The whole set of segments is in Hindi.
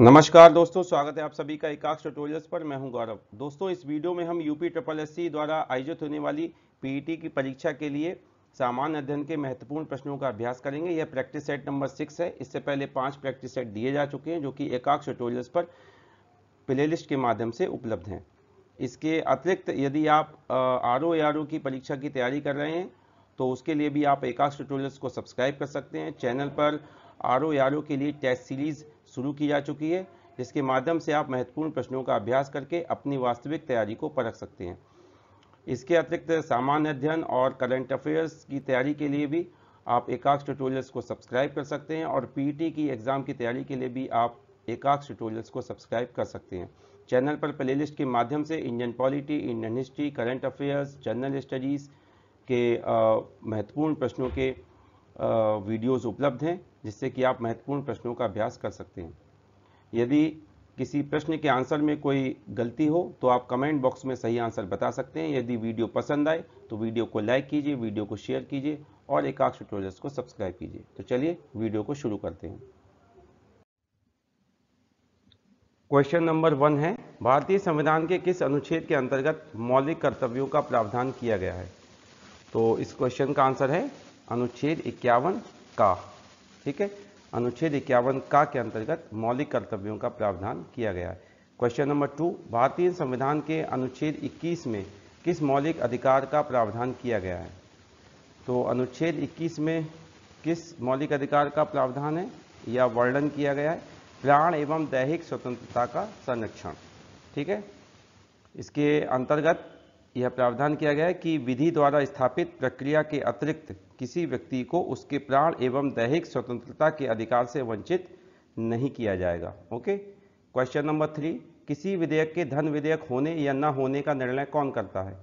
नमस्कार दोस्तों स्वागत है आप सभी का एकाक्ष ट्यूटोरियल्स पर मैं हूं गौरव दोस्तों इस वीडियो में हम यूपी ट्रिपल एस द्वारा आयोजित होने वाली पीईटी e की परीक्षा के लिए सामान्य अध्ययन के महत्वपूर्ण प्रश्नों का अभ्यास करेंगे यह प्रैक्टिस सेट नंबर सिक्स है इससे पहले पांच प्रैक्टिस सेट दिए जा चुके हैं जो कि एकाक्ष ट्यूटोरियल्स पर प्ले के माध्यम से उपलब्ध हैं इसके अतिरिक्त यदि आप आर ओ आर ओ की परीक्षा की तैयारी कर रहे हैं तो उसके लिए भी आप एकाक्ष ट्यूटोरियल्स को सब्सक्राइब कर सकते हैं चैनल पर आर ओ आर ओ के लिए टेस्ट सीरीज शुरू की जा चुकी है जिसके माध्यम से आप महत्वपूर्ण प्रश्नों का अभ्यास करके अपनी वास्तविक तैयारी को परख सकते हैं इसके अतिरिक्त सामान्य अध्ययन और करंट अफेयर्स की तैयारी के लिए भी आप एकाक्ष ट्यूटोरियल्स को सब्सक्राइब कर सकते हैं और पीटी e की एग्ज़ाम की तैयारी के लिए भी आप एकाक्ष ट्यूटोरियल्स को सब्सक्राइब कर सकते हैं चैनल पर प्लेलिस्ट के माध्यम से Indian polity Indian history current affairs general studies के महत्वपूर्ण प्रश्नों के वीडियोज़ उपलब्ध हैं जिससे कि आप महत्वपूर्ण प्रश्नों का अभ्यास कर सकते हैं यदि किसी प्रश्न के आंसर में कोई गलती हो तो आप कमेंट बॉक्स में सही आंसर बता सकते हैं यदि वीडियो पसंद आए तो वीडियो को लाइक कीजिए वीडियो को शेयर कीजिए और एकाक्ष ट्यूटोरियल्स को सब्सक्राइब कीजिए तो चलिए वीडियो को शुरू करते हैं क्वेश्चन नंबर वन है भारतीय संविधान के किस अनुच्छेद के अंतर्गत मौलिक कर्तव्यों का प्रावधान किया गया है तो इस क्वेश्चन का आंसर है अनुच्छेद इक्यावन का ठीक है अनुच्छेद इक्यावन का के अंतर्गत मौलिक कर्तव्यों का प्रावधान किया गया है क्वेश्चन नंबर टू भारतीय संविधान के अनुच्छेद 21 में किस मौलिक अधिकार का प्रावधान किया गया है तो अनुच्छेद 21 में किस मौलिक अधिकार का प्रावधान है या वर्णन किया गया है प्राण एवं दैहिक स्वतंत्रता का संरक्षण ठीक है इसके अंतर्गत यह प्रावधान किया गया है कि विधि द्वारा स्थापित प्रक्रिया के अतिरिक्त किसी व्यक्ति को उसके प्राण एवं दैहिक स्वतंत्रता के अधिकार से वंचित नहीं किया जाएगा ओके क्वेश्चन नंबर थ्री किसी विधेयक के धन विधेयक होने या न होने का निर्णय कौन करता है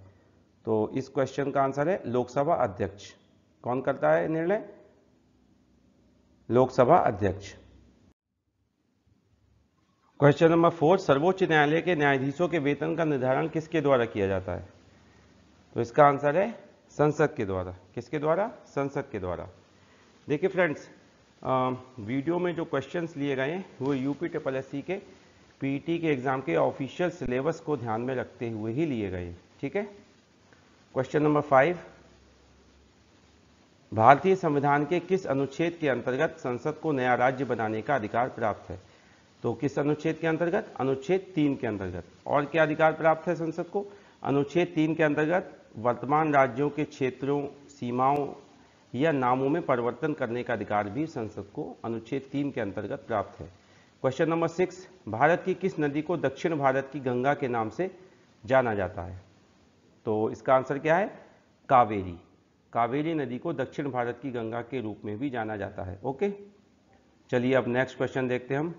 तो इस क्वेश्चन का आंसर है लोकसभा अध्यक्ष कौन करता है निर्णय लोकसभा अध्यक्ष क्वेश्चन नंबर फोर सर्वोच्च न्यायालय के न्यायाधीशों के वेतन का निर्धारण किसके द्वारा किया जाता है तो इसका आंसर है संसद के द्वारा किसके द्वारा संसद के द्वारा देखिए फ्रेंड्स वीडियो में जो क्वेश्चंस लिए गए हैं वो यूपी ट्रिपल एस के पीटी e के एग्जाम के ऑफिशियल सिलेबस को ध्यान में रखते हुए ही लिए गए ठीक है क्वेश्चन नंबर फाइव भारतीय संविधान के किस अनुच्छेद के अंतर्गत संसद को नया राज्य बनाने का अधिकार प्राप्त है तो किस अनुच्छेद के अंतर्गत अनुच्छेद तीन के अंतर्गत और क्या अधिकार प्राप्त है संसद को अनुच्छेद तीन के अंतर्गत वर्तमान राज्यों के क्षेत्रों सीमाओं या नामों में परिवर्तन करने का अधिकार भी संसद को अनुच्छेद तीन के अंतर्गत प्राप्त है क्वेश्चन नंबर सिक्स भारत की किस नदी को दक्षिण भारत की गंगा के नाम से जाना जाता है तो इसका आंसर क्या है कावेरी कावेरी नदी को दक्षिण भारत की गंगा के रूप में भी जाना जाता है ओके चलिए अब नेक्स्ट क्वेश्चन देखते हैं हम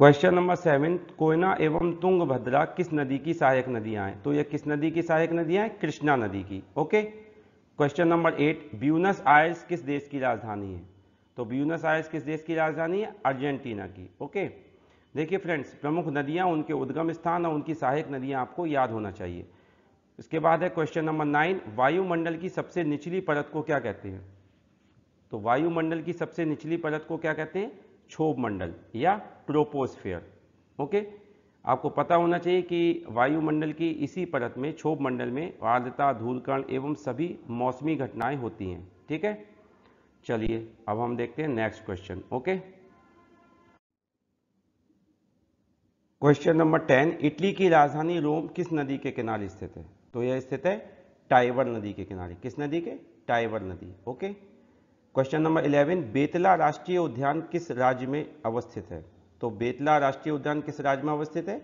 क्वेश्चन नंबर सेवन कोयना एवं तुंग भद्रा किस नदी की सहायक नदियां हैं तो ये किस नदी की सहायक नदियां हैं कृष्णा नदी की okay question number eight Buenos Aires किस देश की राजधानी है तो ब्यूनस आयर्स किस देश की राजधानी है अर्जेंटीना की ओके देखिए फ्रेंड्स प्रमुख नदियां उनके उद्गम स्थान और उनकी सहायक नदियां आपको याद होना चाहिए इसके बाद है क्वेश्चन नंबर नाइन वायुमंडल की सबसे निचली परत को क्या कहते हैं तो वायुमंडल की सबसे निचली परत को क्या कहते हैं क्षोभ मंडल या ट्रोपोस्फेयर ओके आपको पता होना चाहिए कि वायुमंडल की इसी परत में क्षोभ मंडल में आर्द्रता धूलकण एवं सभी मौसमी घटनाएं होती हैं ठीक है चलिए अब हम देखते हैं next question okay question number ten Italy की राजधानी रोम किस नदी के किनारे स्थित है तो यह स्थित है टाइवर नदी के किनारे किस नदी के टाइवर नदी ओके क्वेश्चन नंबर 11 बेतला राष्ट्रीय उद्यान किस राज्य में अवस्थित है तो बेतला राष्ट्रीय उद्यान किस राज्य में अवस्थित है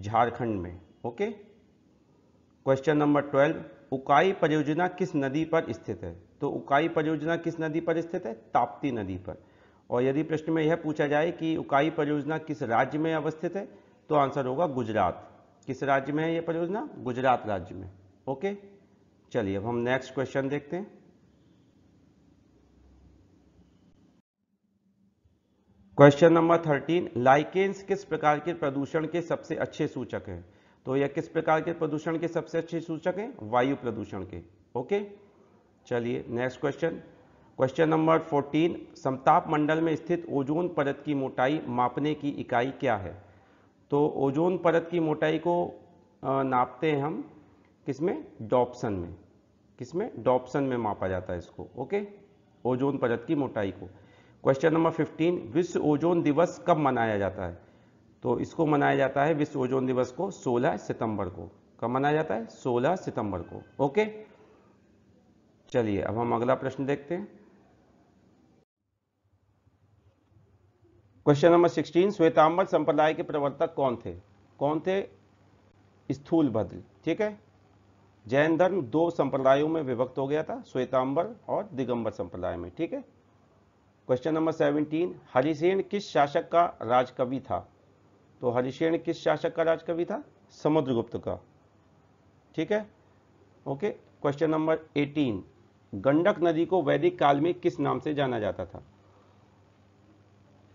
झारखंड में ओके क्वेश्चन नंबर 12 उकाई परियोजना किस नदी पर स्थित है तो उकाई परियोजना किस नदी पर स्थित है ताप्ती नदी पर और यदि प्रश्न में यह पूछा जाए कि उकाई परियोजना किस राज्य में अवस्थित है तो आंसर होगा गुजरात किस राज्य में है यह परियोजना गुजरात राज्य में ओके चलिए अब हम नेक्स्ट क्वेश्चन देखते हैं क्वेश्चन नंबर थर्टीन लाइकेंस किस प्रकार के प्रदूषण के सबसे अच्छे सूचक हैं तो यह किस प्रकार के प्रदूषण के सबसे अच्छे सूचक हैं वायु प्रदूषण के ओके चलिए next question question number fourteen समताप मंडल में स्थित ओजोन परत की मोटाई मापने की इकाई क्या है तो ओजोन परत की मोटाई को नापते हैं हम किसमें डॉप्सन में किसमें डॉप्सन में मापा जाता है इसको ओके ओजोन परत की मोटाई को क्वेश्चन नंबर 15 विश्व ओजोन दिवस कब मनाया जाता है तो इसको मनाया जाता है विश्व ओजोन दिवस को 16 सितंबर को कब मनाया जाता है 16 सितंबर को ओके चलिए अब हम अगला प्रश्न देखते हैं क्वेश्चन नंबर 16 श्वेतांबर संप्रदाय के प्रवर्तक कौन थे कौन थे स्थूल भद्र ठीक है जैन धर्म दो संप्रदायों में विभक्त हो गया था श्वेतांबर और दिगंबर संप्रदाय में ठीक है क्वेश्चन नंबर सेवनटीन हरिसेन किस शासक का राजकवि था तो हरिसेन किस शासक का राजकवि था समुद्रगुप्त का ठीक है okay question number eighteen Gandak नदी को वैदिक काल में किस नाम से जाना जाता था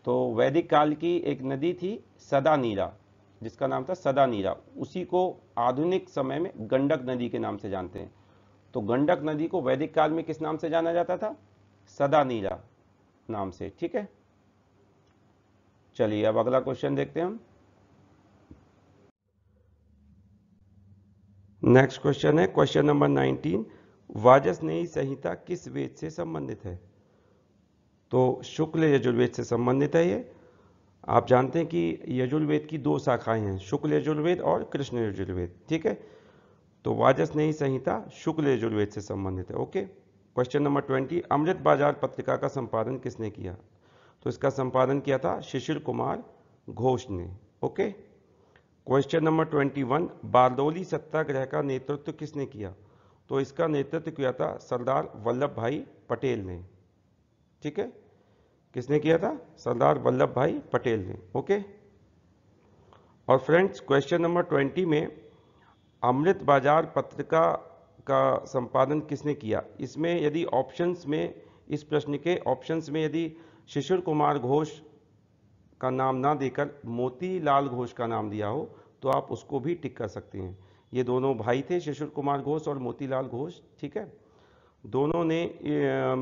तो वैदिक काल की एक नदी थी सदा नीरा जिसका नाम था सदा नीरा उसी को आधुनिक समय में गंडक नदी के नाम से जानते हैं तो गंडक नदी को वैदिक काल में किस नाम से जाना जाता था सदा नीरा नाम से ठीक है चलिए अब अगला क्वेश्चन देखते हैं हम नेक्स्ट क्वेश्चन है क्वेश्चन नंबर 19 नई संहिता किस वेद से संबंधित है तो शुक्ल यजुर्वेद से संबंधित है ये आप जानते हैं कि यजुर्वेद की दो शाखाएं हैं शुक्ल यजुर्वेद और कृष्ण यजुर्वेद ठीक है तो नई संहिता शुक्ल यजुर्वेद से संबंधित है okay question number twenty Amrita Bazar Patrika का संपादन किसने किया तो इसका संपादन किया था शिशिर कुमार घोष ने okay question number twenty one Bardoli Satyagraha का नेतृत्व किसने किया तो इसका नेतृत्व किया था सरदार वल्लभ भाई पटेल ने ठीक है किसने किया था सरदार वल्लभ भाई पटेल ने ओके और फ्रेंड्स क्वेश्चन नंबर ट्वेंटी में अमृत बाजार पत्रिका का संपादन किसने किया इसमें यदि ऑप्शंस में इस प्रश्न के ऑप्शंस में यदि शिशिर कुमार घोष का नाम ना देकर मोतीलाल घोष का नाम दिया हो तो आप उसको भी टिक कर सकते हैं ये दोनों भाई थे शिशिर कुमार घोष और मोतीलाल घोष ठीक है दोनों ने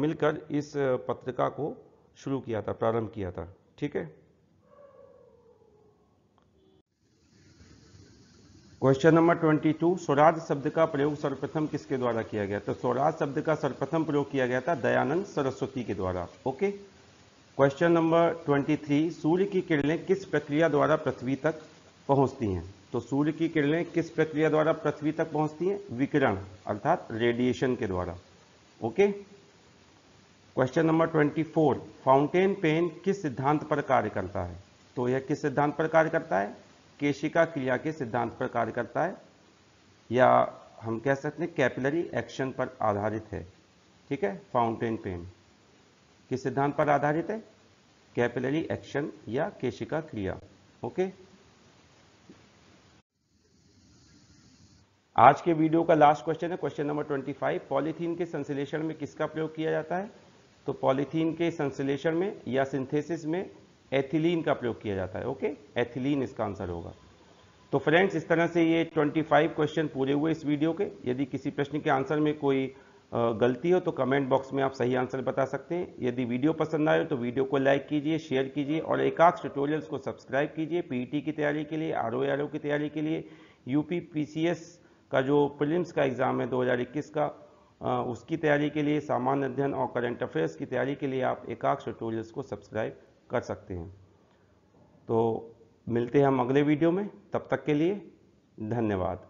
मिलकर इस पत्रिका को शुरू किया था प्रारंभ किया था ठीक है क्वेश्चन नंबर 22 स्वराज शब्द का प्रयोग सर्वप्रथम किसके द्वारा किया गया तो स्वराज शब्द का सर्वप्रथम प्रयोग किया गया था दयानंद सरस्वती के द्वारा ओके क्वेश्चन नंबर 23 सूर्य की किरणें किस प्रक्रिया द्वारा पृथ्वी तक पहुंचती हैं तो सूर्य की किरणें किस प्रक्रिया द्वारा पृथ्वी तक पहुंचती हैं विकिरण अर्थात रेडिएशन के द्वारा okay question number 24 fountain pen किस सिद्धांत पर कार्य करता है तो यह किस सिद्धांत पर कार्य करता है केशिका क्रिया के सिद्धांत पर कार्य करता है या हम कह सकते हैं कैपिलरी एक्शन पर आधारित है ठीक है फाउंटेन पेन किस सिद्धांत पर आधारित है कैपिलरी एक्शन या केशिका क्रिया ओके आज के वीडियो का लास्ट क्वेश्चन है क्वेश्चन नंबर 25 पॉलीथीन के संश्लेषण में किसका प्रयोग किया जाता है तो पॉलीथीन के संश्लेषण में या सिंथेसिस में एथिलीन का प्रयोग किया जाता है ओके एथिलीन इसका आंसर होगा तो फ्रेंड्स इस तरह से ये 25 क्वेश्चन पूरे हुए इस वीडियो के यदि किसी प्रश्न के आंसर में कोई गलती हो तो कमेंट बॉक्स में आप सही आंसर बता सकते हैं यदि वीडियो पसंद आए तो वीडियो को लाइक कीजिए शेयर कीजिए और एकाक्ष ट्यूटोरियल्स को सब्सक्राइब कीजिए पीईटी की तैयारी के लिए आर ओ की तैयारी के लिए यूपी एस का जो प्रिलिम्स का एग्ज़ाम है इक्कीस का उसकी तैयारी के लिए सामान्य अध्ययन और करंट अफेयर्स की तैयारी के लिए आप एकाक्ष ट्यूटोरियल्स को सब्सक्राइब कर सकते हैं तो मिलते हैं हम अगले वीडियो में तब तक के लिए धन्यवाद